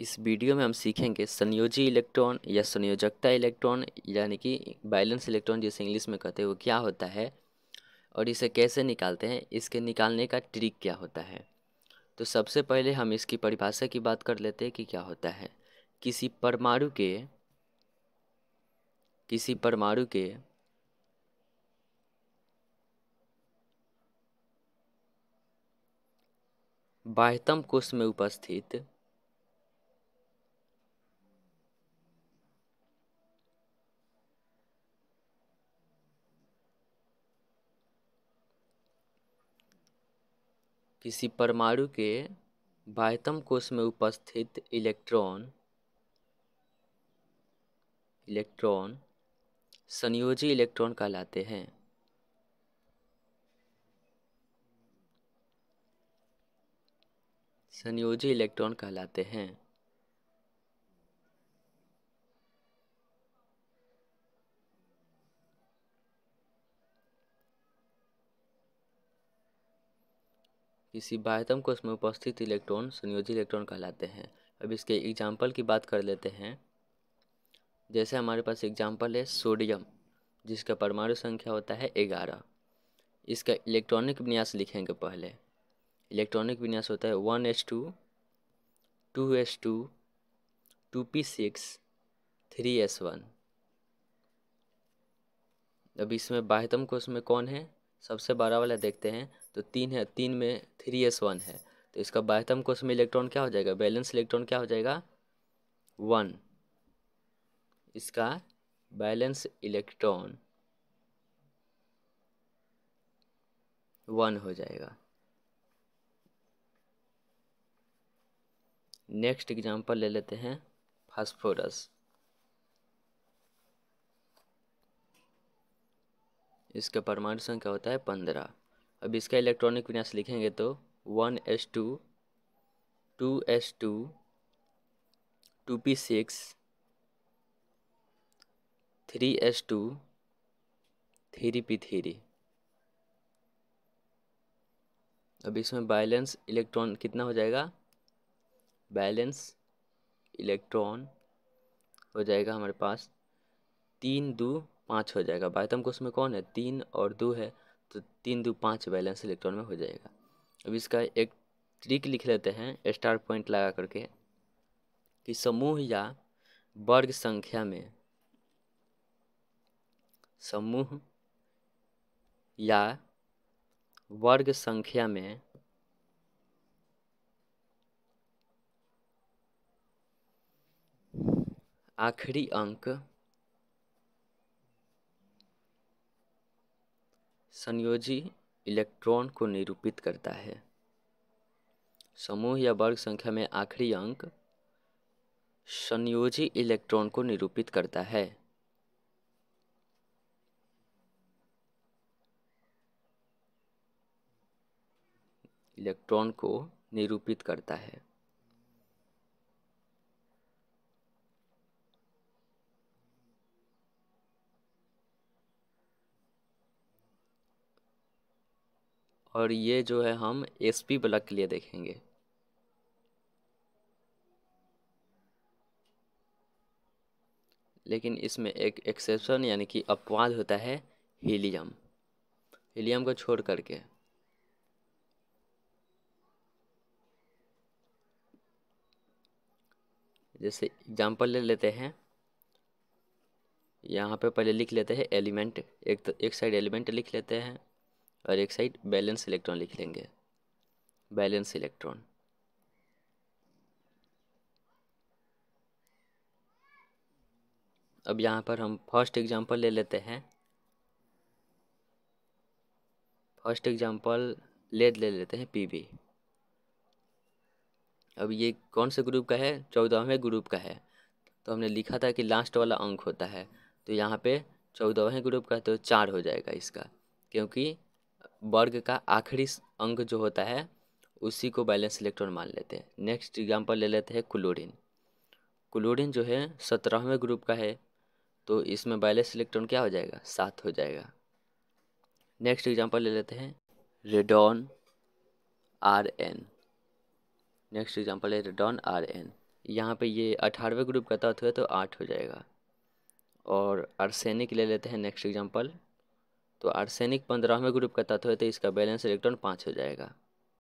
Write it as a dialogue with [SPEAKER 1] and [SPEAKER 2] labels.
[SPEAKER 1] इस वीडियो में हम सीखेंगे संयोजी इलेक्ट्रॉन या संयोजकता इलेक्ट्रॉन यानी कि बैलेंस इलेक्ट्रॉन जिसे इंग्लिश में कहते हैं वो क्या होता है और इसे कैसे निकालते हैं इसके निकालने का ट्रिक क्या होता है तो सबसे पहले हम इसकी परिभाषा की बात कर लेते हैं कि क्या होता है किसी परमाणु के किसी परमाणु के बाह्यतम कोष में उपस्थित किसी परमाणु के बाह्यतम कोष में उपस्थित इलेक्ट्रॉन इलेक्ट्रॉन संयोजी इलेक्ट्रॉन कहलाते हैं संयोजी इलेक्ट्रॉन कहलाते हैं किसी बाह्यतम कोष में उपस्थित इलेक्ट्रॉन संयोजी इलेक्ट्रॉन कहलाते हैं अब इसके एग्जाम्पल की बात कर लेते हैं जैसे हमारे पास एग्जाम्पल है सोडियम जिसका परमाणु संख्या होता है ग्यारह इसका इलेक्ट्रॉनिक विन्यास लिखेंगे पहले इलेक्ट्रॉनिक विन्यास होता है one H two two H two two P six three S one अब इसमें बाह्यतम कोष में कौन है सबसे बड़ा वाला देखते हैं तो तीन है तीन में थ्री एस वन है तो इसका बाहतम कोश में इलेक्ट्रॉन क्या हो जाएगा बैलेंस इलेक्ट्रॉन क्या हो जाएगा वन इसका बैलेंस इलेक्ट्रॉन वन हो जाएगा नेक्स्ट एग्जांपल ले लेते हैं फास्फोरस इसका परमाणु संख्या होता है पंद्रह अब इसका इलेक्ट्रॉनिक विन्यास लिखेंगे तो one S two two S two two P six three S two three P three अब इसमें बैलेंस इलेक्ट्रॉन कितना हो जाएगा बैलेंस इलेक्ट्रॉन हो जाएगा हमारे पास तीन दो पाँच हो जाएगा बायतम कोष में कौन है तीन और दो है तो तीन दो पाँच बैलेंस इलेक्ट्रॉन में हो जाएगा अब इसका एक ट्रिक लिख लेते हैं स्टार पॉइंट लगा करके कि समूह या वर्ग संख्या में समूह या वर्ग संख्या में आखिरी अंक संयोजी इलेक्ट्रॉन को निरूपित करता है समूह या वर्ग संख्या में आखिरी अंक संयोजी इलेक्ट्रॉन को निरूपित करता है इलेक्ट्रॉन को निरूपित करता है और ये जो है हम एस पी ब्लॉक के लिए देखेंगे लेकिन इसमें एक एक्सेप्शन यानी कि अपवाद होता है हीलियम हीलियम को छोड़ करके जैसे एग्जाम्पल ले लेते हैं यहाँ पे पहले लिख लेते हैं एलिमेंट एक तो एक साइड एलिमेंट लिख लेते हैं और एक साइड बैलेंस इलेक्ट्रॉन लिख लेंगे बैलेंस इलेक्ट्रॉन अब यहाँ पर हम फर्स्ट एग्जांपल ले लेते हैं फर्स्ट एग्जांपल लेड ले लेते हैं पीबी अब ये कौन से ग्रुप का है चौदहवें ग्रुप का है तो हमने लिखा था कि लास्ट वाला अंक होता है तो यहाँ पे चौदहवें ग्रुप का तो चार हो जाएगा इसका क्योंकि वर्ग का आखिरी अंग जो होता है उसी को बैलेंस इलेक्ट्रॉन मान लेते हैं नेक्स्ट एग्जाम्पल ले लेते हैं क्लोरीन क्लोरीन जो है सत्रहवें ग्रुप का है तो इसमें बैलेंस इलेक्ट्रॉन क्या हो जाएगा सात हो जाएगा नेक्स्ट एग्जाम्पल ले लेते हैं radon R N next example है रेडॉन आर एन यहाँ पर ये अठारहवें ग्रुप का तत्व है तो आठ हो जाएगा और आर्सेनिक ले लेते हैं नेक्स्ट एग्जाम्पल तो आर्सेनिक पंद्रहवें ग्रुप का तत्व है तो इसका बैलेंस इलेक्ट्रॉन पाँच हो जाएगा